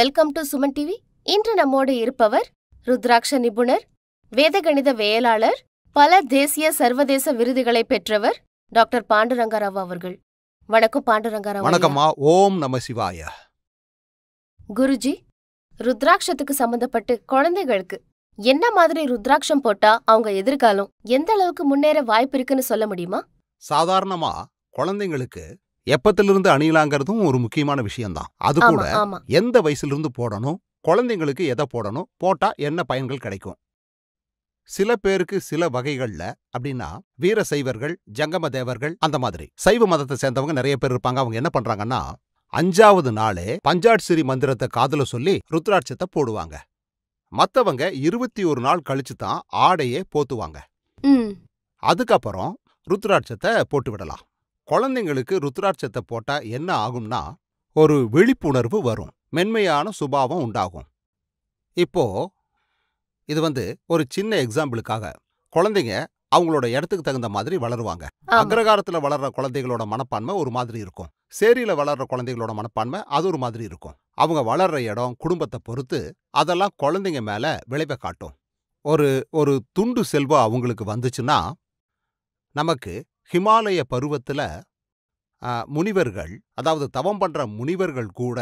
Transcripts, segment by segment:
welcome to Suman TV இன்று நம்மோடு இருப்பவர் ருத்ராட்ச நிபுணர் வேதகணித வேளாளர் பல தேசிய சர்வதேச விருதுகளை பெற்றவர் டாக்டர் பாண்டுரங்கராவ் அவர்கள் வணக்கம் பாண்டுரங்கராவ் வணக்கம்மா ஓம் நம சிவாய குருஜி ருத்ராட்சத்துக்கு சம்பந்தப்பட்டு குழந்தைகளுக்கு என்ன மாதிரி ருத்ராட்சம் போட்டா அவங்க எதிர்காலம் எந்த அளவுக்கு முன்னேற வாய்ப்பு இருக்குன்னு சொல்ல முடியுமா சாதாரணமா குழந்தைங்களுக்கு எப்பத்திலிருந்து அணியலாங்கிறதும் ஒரு முக்கியமான விஷயம்தான் அது கூட எந்த வயசுலேருந்து போடணும் குழந்தைங்களுக்கு எதை போடணும் போட்டால் என்ன பயன்கள் கிடைக்கும் சில பேருக்கு சில வகைகள்ல அப்படின்னா வீர சைவர்கள் ஜங்கம தேவர்கள் அந்த மாதிரி சைவ மதத்தை சேர்ந்தவங்க நிறைய பேர் இருப்பாங்க அவங்க என்ன பண்றாங்கன்னா அஞ்சாவது நாளே பஞ்சாட் சிறி மந்திரத்தை காதல சொல்லி ருத்ராட்சத்தை போடுவாங்க மற்றவங்க இருபத்தி ஒரு நாள் கழிச்சு தான் ஆடையே போத்துவாங்க அதுக்கப்புறம் ருத்ராட்சத்தை போட்டு விடலாம் குழந்தைங்களுக்கு ருத்ராட்சத்தை போட்டா என்ன ஆகும்னா ஒரு விழிப்புணர்வு வரும் மென்மையான சுபாவம் உண்டாகும் இப்போ இது வந்து ஒரு சின்ன எக்ஸாம்பிளுக்காக குழந்தைங்க அவங்களோட இடத்துக்கு தகுந்த மாதிரி வளருவாங்க அக்ரகாரத்தில் வளர்ற குழந்தைகளோட மனப்பான்மை ஒரு மாதிரி இருக்கும் சேரியில் வளர்ற குழந்தைகளோட மனப்பான்மை அது ஒரு மாதிரி இருக்கும் அவங்க வளர்ற இடம் குடும்பத்தை பொறுத்து அதெல்லாம் குழந்தைங்க மேலே விளைவை காட்டும் ஒரு ஒரு துண்டு செல்வம் அவங்களுக்கு வந்துச்சுன்னா நமக்கு ஹிமாலய பருவத்தில் முனிவர்கள் அதாவது தவம் பண்ணுற முனிவர்கள் கூட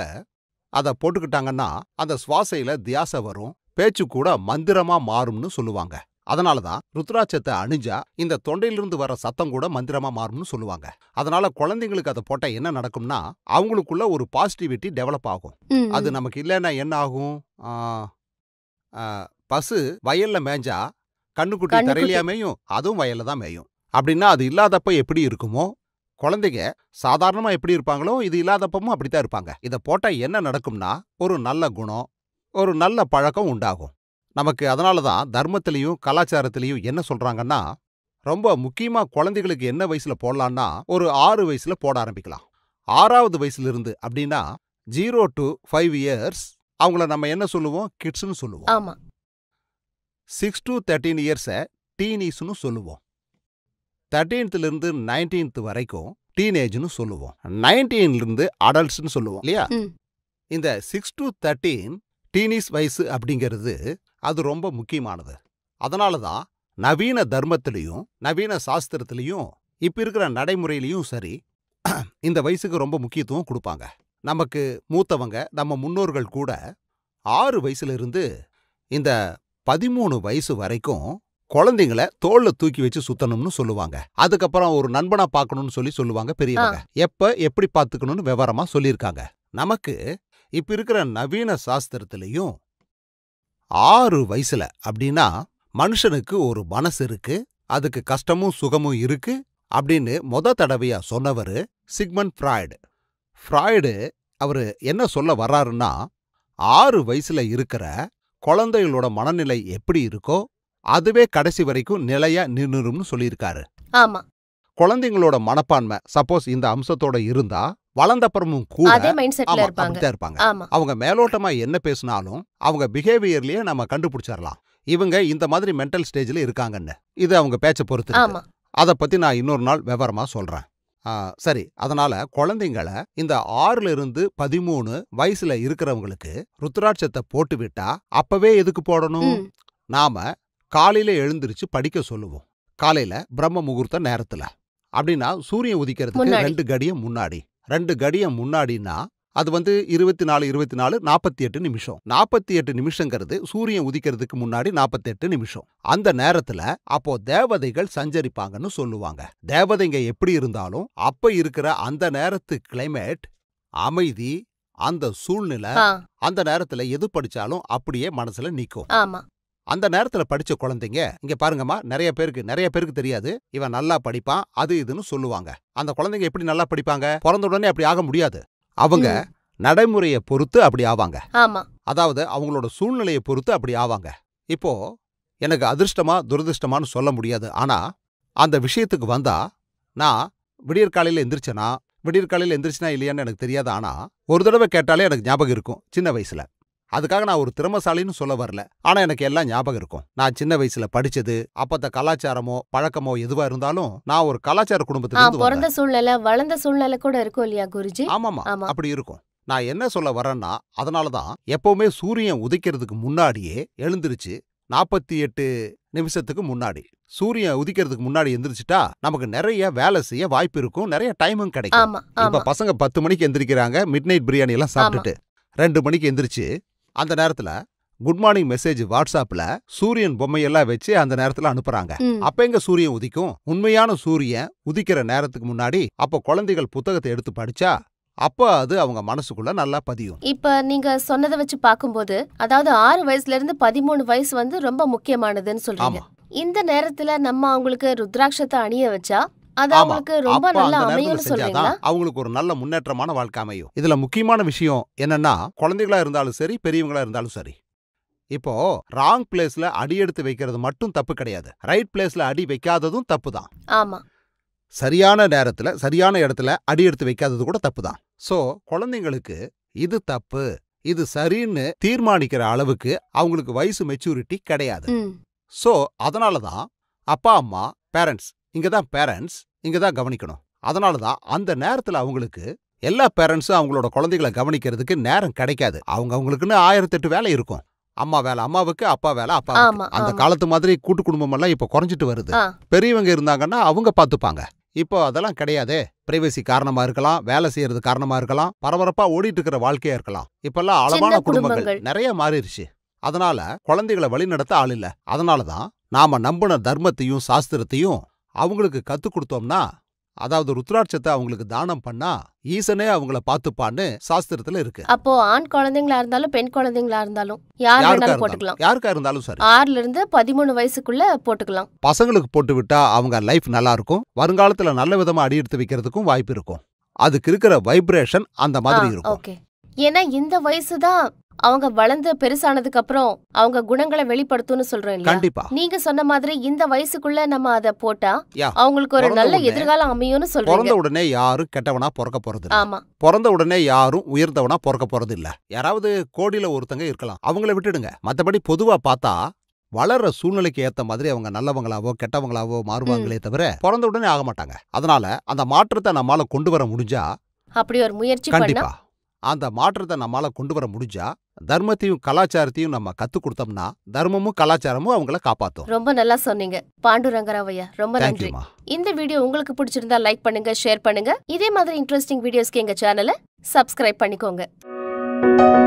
அதை போட்டுக்கிட்டாங்கன்னா அந்த சுவாசையில் தியாச வரும் பேச்சு கூட மந்திரமா மாறும்னு சொல்லுவாங்க அதனால தான் ருத்ராட்சத்தை அணிஞ்சா இந்த தொண்டையிலிருந்து வர சத்தம் கூட மந்திரமா மாறும்னு சொல்லுவாங்க அதனால குழந்தைங்களுக்கு அதை போட்டா என்ன நடக்கும்னா அவங்களுக்குள்ள ஒரு பாசிட்டிவிட்டி டெவலப் ஆகும் அது நமக்கு இல்லைன்னா என்ன ஆகும் பசு வயல்ல மேஞ்சா கண்ணுக்குட்டி தரையிலேயே மேயும் அதுவும் வயல்ல தான் மேயும் அப்படின்னா அது இல்லாதப்ப எப்படி இருக்குமோ குழந்தைங்க சாதாரணமாக எப்படி இருப்பாங்களோ இது இல்லாதப்பமும் அப்படித்தான் இருப்பாங்க இதை போட்டால் என்ன நடக்கும்னா ஒரு நல்ல குணம் ஒரு நல்ல பழக்கம் உண்டாகும் நமக்கு அதனால தான் தர்மத்திலையும் கலாச்சாரத்திலையும் என்ன சொல்கிறாங்கன்னா ரொம்ப முக்கியமாக குழந்தைகளுக்கு என்ன வயசில் போடலான்னா ஒரு ஆறு வயசில் போட ஆரம்பிக்கலாம் ஆறாவது வயசுலேருந்து அப்படின்னா ஜீரோ டு ஃபைவ் இயர்ஸ் அவங்கள நம்ம என்ன சொல்லுவோம் கிட்ஸ்னு சொல்லுவோம் சிக்ஸ் டு தேர்ட்டீன் இயர்ஸை டீனீஸ்னு சொல்லுவோம் தேர்டீன்த்லேருந்து நைன்டீன்த் வரைக்கும் டீனேஜ்னு சொல்லுவோம் நைன்டீன்லேருந்து அடல்ட்ஸ்னு சொல்லுவோம் இல்லையா இந்த சிக்ஸ் டு தேர்ட்டீன் டீனிஸ் வயசு அப்படிங்கிறது அது ரொம்ப முக்கியமானது அதனால தான் நவீன தர்மத்திலையும் நவீன சாஸ்திரத்திலையும் இப்போ இருக்கிற நடைமுறையிலையும் சரி இந்த வயசுக்கு ரொம்ப முக்கியத்துவம் கொடுப்பாங்க நமக்கு மூத்தவங்க நம்ம முன்னோர்கள் கூட ஆறு வயசுலேருந்து இந்த பதிமூணு வயசு வரைக்கும் குழந்தைங்கள தோல்ல தூக்கி வச்சு சுத்தணும்னு சொல்லுவாங்க அதுக்கப்புறம் ஒரு நண்பனா பார்க்கணும்னு சொல்லி சொல்லுவாங்க பெரியவங்க எப்ப எப்படி பார்த்துக்கணும்னு விவரமா சொல்லியிருக்காங்க நமக்கு இப்ப இருக்கிற நவீன சாஸ்திரத்திலையும் ஆறு வயசுல அப்படின்னா மனுஷனுக்கு ஒரு மனசு இருக்கு அதுக்கு கஷ்டமும் சுகமும் இருக்கு அப்படின்னு மொத தடவையா சொன்னவர் சிக்மன் ஃப்ராய்டு ஃப்ராய்டு அவரு என்ன சொல்ல வர்றாருன்னா ஆறு வயசுல இருக்கிற குழந்தைகளோட மனநிலை எப்படி இருக்கோ அதுவே கடைசி வரைக்கும் நிலையா நின்னுரும்னு சொல்லியிருக்காரு ஆமா குழந்தைங்களோட மனப்பான்மை சப்போஸ் இந்த அம்சத்தோட இருந்தா வளர்ந்தப்புறமும் கூட இருப்பாங்க அவங்க மேலோட்டமா என்ன பேசினாலும் அவங்க பிஹேவியர்லயே நம்ம கண்டுபிடிச்சிடலாம் இவங்க இந்த மாதிரி மென்டல் ஸ்டேஜ்ல இருக்காங்கன்னு இது அவங்க பேச்சை பொறுத்து அதை பத்தி நான் இன்னொரு நாள் விவரமா சொல்றேன் சரி அதனால குழந்தைங்கள இந்த ஆறுல இருந்து பதிமூணு வயசுல இருக்கிறவங்களுக்கு ருத்ராட்சத்தை போட்டு விட்டா அப்பவே எதுக்கு போடணும் நாம காலையில எழுந்திருச்சு படிக்க சொல்லுவோம் காலையில பிரம்ம முகூர்த்த நேரத்துல அப்படின்னா சூரியன் உதிக்கிறதுக்கு ரெண்டு கடியம் முன்னாடி ரெண்டு கடியம் முன்னாடின்னா அது வந்து இருபத்தி நாலு இருபத்தி நாலு நாற்பத்தி எட்டு நிமிஷம் நாற்பத்தி எட்டு நிமிஷங்கிறது சூரியன் உதிக்கிறதுக்கு முன்னாடி எட்டு நிமிஷம் அந்த நேரத்துல அப்போ தேவதைகள் சஞ்சரிப்பாங்கன்னு சொல்லுவாங்க தேவதைங்க எப்படி இருந்தாலும் அப்ப இருக்கிற அந்த நேரத்து கிளைமேட் அமைதி அந்த சூழ்நிலை அந்த நேரத்துல எது படிச்சாலும் அப்படியே மனசுல நிக்கும் அந்த நேரத்தில் படித்த குழந்தைங்க இங்க பாருங்கம்மா நிறைய பேருக்கு நிறைய பேருக்கு தெரியாது இவன் நல்லா படிப்பான் அது இதுன்னு சொல்லுவாங்க அந்த குழந்தைங்க எப்படி நல்லா படிப்பாங்க பிறந்த உடனே அப்படி ஆக முடியாது அவங்க நடைமுறையை பொறுத்து அப்படி ஆவாங்க அதாவது அவங்களோட சூழ்நிலையை பொறுத்து அப்படி ஆவாங்க இப்போ எனக்கு அதிர்ஷ்டமா துரதிருஷ்டமானு சொல்ல முடியாது ஆனா அந்த விஷயத்துக்கு வந்தா நான் விடியற் காலையில் எந்திரிச்சனா விடியற் காலையில் எந்திரிச்சுனா இல்லையான்னு எனக்கு தெரியாது ஆனா ஒரு தடவை கேட்டாலே எனக்கு ஞாபகம் இருக்கும் சின்ன வயசுல அதுக்காக நான் ஒரு திறமசாலின்னு சொல்ல வரல ஆனா எனக்கு எல்லாம் ஞாபகம் இருக்கும் நான் சின்ன வயசுல படிச்சது அப்பத்த கலாச்சாரமோ பழக்கமோ எதுவா இருந்தாலும் நான் ஒரு கலாச்சார குடும்பத்துல பிறந்த சூழ்நிலை வளர்ந்த சூழ்நிலை கூட இருக்கும் இல்லையா குருஜி ஆமாமா அப்படி இருக்கும் நான் என்ன சொல்ல வரேன்னா அதனாலதான் எப்பவுமே சூரியன் உதிக்கிறதுக்கு முன்னாடியே எழுந்திருச்சு நாற்பத்தி எட்டு நிமிஷத்துக்கு முன்னாடி சூரியன் உதிக்கிறதுக்கு முன்னாடி எந்திரிச்சிட்டா நமக்கு நிறைய வேலை செய்ய வாய்ப்பு இருக்கும் நிறைய டைமும் கிடைக்கும் இப்ப பசங்க பத்து மணிக்கு எந்திரிக்கிறாங்க மிட் நைட் பிரியாணி எல்லாம் சாப்பிட்டுட்டு ரெண்டு மணிக்கு எந்திரிச்சு அந்த நேரத்துல குட் மார்னிங் மெசேஜ் வாட்ஸ்அப்ல சூரியன் பொம்மையெல்லாம் வச்சு அந்த நேரத்துல அனுப்புறாங்க அப்ப எங்க சூரியன் உதிக்கும் உண்மையான சூரியன் உதிக்கிற நேரத்துக்கு முன்னாடி அப்போ குழந்தைகள் புத்தகத்தை எடுத்து படிச்சா அப்ப அது அவங்க மனசுக்குள்ள நல்லா பதியும் இப்ப நீங்க சொன்னதை வச்சு பார்க்கும்போது அதாவது ஆறு வயசுல இருந்து பதிமூணு வயசு வந்து ரொம்ப முக்கியமானதுன்னு சொல்றீங்க இந்த நேரத்துல நம்ம அவங்களுக்கு ருத்ராட்சத்தை அணிய வச்சா அது அவங்களுக்கு ரொம்ப நல்லா அமையும்னு சொல்றீங்களா அவங்களுக்கு ஒரு நல்ல முன்னேற்றமான வாழ்க்கை அமையும் இதுல முக்கியமான விஷயம் என்னன்னா குழந்தைகளா இருந்தாலும் சரி பெரியவங்களா இருந்தாலும் சரி இப்போ ராங் பிளேஸ்ல அடி எடுத்து வைக்கிறது மட்டும் தப்பு கிடையாது ரைட் பிளேஸ்ல அடி வைக்காததும் தப்பு தான் ஆமா சரியான நேரத்துல சரியான இடத்துல அடி எடுத்து வைக்காதது கூட தப்பு தான் சோ குழந்தைங்களுக்கு இது தப்பு இது சரின்னு தீர்மானிக்கிற அளவுக்கு அவங்களுக்கு வயசு மெச்சூரிட்டி கிடையாது சோ அதனால தான் அப்பா அம்மா பேரண்ட்ஸ் இங்க தான் பேரண்ட்ஸ் இங்க தான் கவனிக்கணும் அதனால தான் அந்த நேரத்துல அவங்களுக்கு எல்லா பேரண்ட்ஸும் அவங்களோட குழந்தைகளை கவனிக்கிறதுக்கு நேரம் கிடைக்காது அவங்க அவங்களுக்குன்னு ஆயிரத்தெட்டு வேலை இருக்கும் அம்மா வேலை அம்மாவுக்கு அப்பா வேலை அப்பா அந்த காலத்து மாதிரி கூட்டு குடும்பம் எல்லாம் இப்ப குறைஞ்சிட்டு வருது பெரியவங்க இருந்தாங்கன்னா அவங்க பாத்துப்பாங்க இப்போ அதெல்லாம் கிடையாதே பிரைவசி காரணமா இருக்கலாம் வேலை செய்யறது காரணமா இருக்கலாம் பரபரப்பா ஓடிட்டு இருக்கிற வாழ்க்கையா இருக்கலாம் இப்பெல்லாம் அளவான குடும்பங்கள் நிறைய மாறிடுச்சு அதனால குழந்தைகளை வழிநடத்த ஆள் இல்ல அதனாலதான் நாம நம்புன தர்மத்தையும் சாஸ்திரத்தையும் அவங்களுக்கு கத்துக் கொடுத்தோம்னா அதாவது ருத்ராட்சத்தை அவங்களுக்கு தானம் பண்ணா ஈசனே அவங்கள பாத்துப்பான்னு சாஸ்திரத்துல இருக்கு அப்போ ஆண் குழந்தைங்களா இருந்தாலும் பெண் குழந்தைங்களா இருந்தாலும் போட்டுக்கலாம் யாருக்கா இருந்தாலும் சார் ஆறுல இருந்து பதிமூணு வயசுக்குள்ள போட்டுக்கலாம் பசங்களுக்கு போட்டு விட்டா அவங்க லைஃப் நல்லா இருக்கும் வருங்காலத்துல நல்ல விதமா எடுத்து வைக்கிறதுக்கும் வாய்ப்பு இருக்கும் அதுக்கு இருக்கிற வைப்ரேஷன் அந்த மாதிரி இருக்கும் ஏன்னா இந்த வயசுதான் அவங்க வளர்ந்து பெருசானதுக்கு அப்புறம் அவங்க குணங்களை வெளிப்படுத்தும்னு சொல்றேன் கண்டிப்பா நீங்க சொன்ன மாதிரி இந்த வயசுக்குள்ள நம்ம அத போட்டா அவங்களுக்கு ஒரு நல்ல எதிர்காலம் அமையும்னு சொல்றோம் பிறந்த உடனே யாரும் கெட்டவனா பிறக்க போறது ஆமா பிறந்த உடனே யாரும் உயர்ந்தவனா பிறக்க போறது இல்ல யாராவது கோடியில ஒருத்தங்க இருக்கலாம் அவங்கள விட்டுடுங்க மத்தபடி பொதுவா பார்த்தா வளர்ற சூழ்நிலைக்கு ஏத்த மாதிரி அவங்க நல்லவங்களாவோ கெட்டவங்களாவோ மாறுவாங்களே தவிர பிறந்த உடனே ஆக மாட்டாங்க அதனால அந்த மாற்றத்தை நம்மால கொண்டு வர முடிஞ்சா அப்படி ஒரு முயற்சி கண்டிப்பா அந்த மாற்றத்தை நம்மால கொண்டு வர முடிஞ்சா தர்மத்தையும் கலாச்சாரத்தையும் நம்ம கத்து கொடுத்தோம்னா தர்மமும் கலாச்சாரமும் அவங்கள காப்பாத்தும் ரொம்ப நல்லா சொன்னீங்க பாண்டுரங்கராவையா ரொம்ப நன்றி இந்த வீடியோ உங்களுக்கு பிடிச்சிருந்தா லைக் பண்ணுங்க ஷேர் பண்ணுங்க இதே மாதிரி இன்ட்ரெஸ்டிங் வீடியோஸ்க்கு எங்க சேனலை சப்ஸ்கிரைப் பண்ணிக்கோங்க